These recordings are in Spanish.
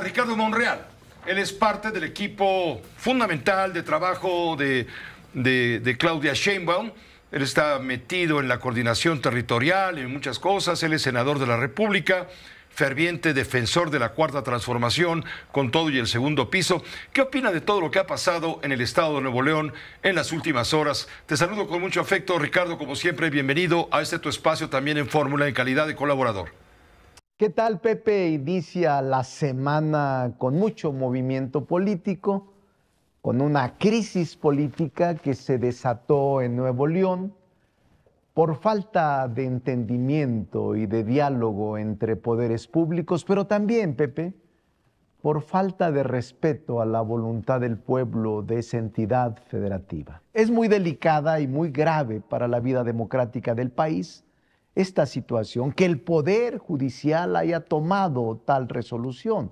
Ricardo Monreal. Él es parte del equipo fundamental de trabajo de, de Claudia Sheinbaum. Él está metido en la coordinación territorial, en muchas cosas. Él es senador de la República, ferviente defensor de la Cuarta Transformación, con todo y el segundo piso. ¿Qué opina de todo lo que ha pasado en el Estado de Nuevo León en las últimas horas? Te saludo con mucho afecto, Ricardo, como siempre, bienvenido a este tu espacio también en Fórmula, en calidad de colaborador. ¿Qué tal, Pepe? Inicia la semana con mucho movimiento político, con una crisis política que se desató en Nuevo León por falta de entendimiento y de diálogo entre poderes públicos, pero también, Pepe, por falta de respeto a la voluntad del pueblo de esa entidad federativa. Es muy delicada y muy grave para la vida democrática del país esta situación, que el Poder Judicial haya tomado tal resolución.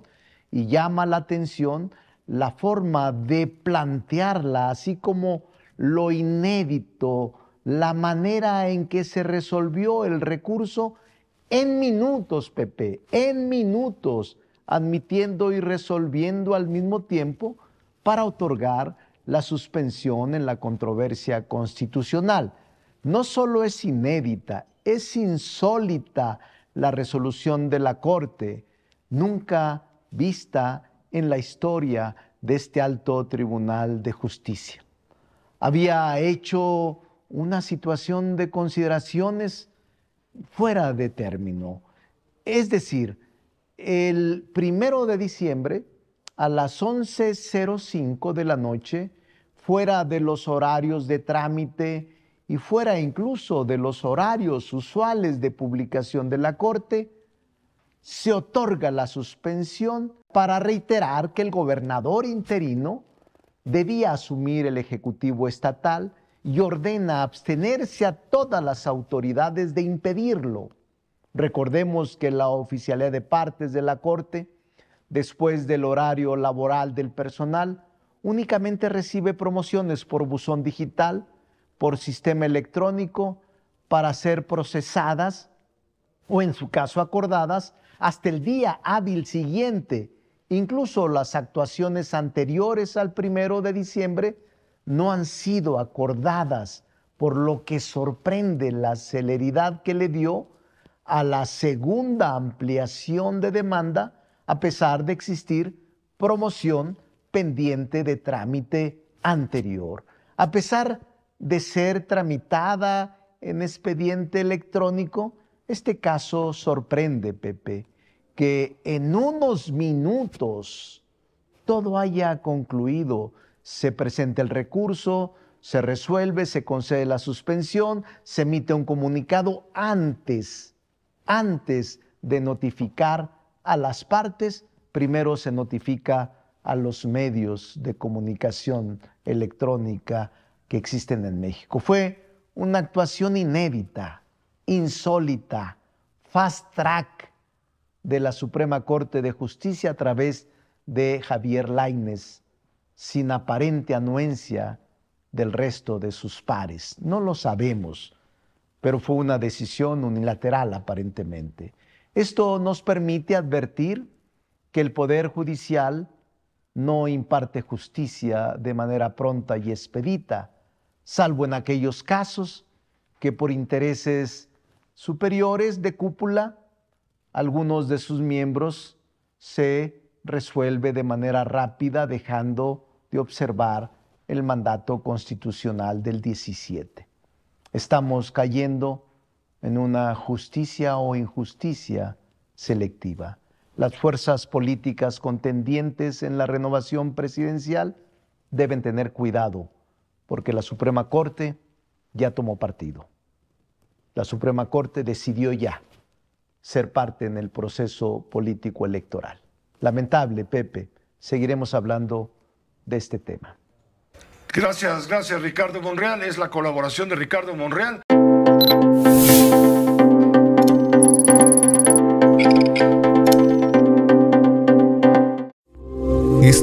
Y llama la atención la forma de plantearla, así como lo inédito, la manera en que se resolvió el recurso en minutos, Pepe, en minutos, admitiendo y resolviendo al mismo tiempo para otorgar la suspensión en la controversia constitucional. No solo es inédita, es insólita la resolución de la Corte, nunca vista en la historia de este alto tribunal de justicia. Había hecho una situación de consideraciones fuera de término. Es decir, el primero de diciembre a las 11.05 de la noche, fuera de los horarios de trámite y fuera incluso de los horarios usuales de publicación de la Corte, se otorga la suspensión para reiterar que el gobernador interino debía asumir el Ejecutivo Estatal y ordena abstenerse a todas las autoridades de impedirlo. Recordemos que la oficialidad de partes de la Corte, después del horario laboral del personal, únicamente recibe promociones por buzón digital por sistema electrónico para ser procesadas o en su caso acordadas hasta el día hábil siguiente. Incluso las actuaciones anteriores al primero de diciembre no han sido acordadas, por lo que sorprende la celeridad que le dio a la segunda ampliación de demanda, a pesar de existir promoción pendiente de trámite anterior. A pesar de ser tramitada en expediente electrónico, este caso sorprende, Pepe, que en unos minutos todo haya concluido, se presenta el recurso, se resuelve, se concede la suspensión, se emite un comunicado antes, antes de notificar a las partes, primero se notifica a los medios de comunicación electrónica, que existen en México. Fue una actuación inédita, insólita, fast track de la Suprema Corte de Justicia a través de Javier Laines, sin aparente anuencia del resto de sus pares. No lo sabemos, pero fue una decisión unilateral aparentemente. Esto nos permite advertir que el Poder Judicial no imparte justicia de manera pronta y expedita, salvo en aquellos casos que por intereses superiores de cúpula, algunos de sus miembros se resuelve de manera rápida dejando de observar el mandato constitucional del 17. Estamos cayendo en una justicia o injusticia selectiva. Las fuerzas políticas contendientes en la renovación presidencial deben tener cuidado porque la Suprema Corte ya tomó partido. La Suprema Corte decidió ya ser parte en el proceso político electoral. Lamentable, Pepe, seguiremos hablando de este tema. Gracias, gracias Ricardo Monreal. Es la colaboración de Ricardo Monreal.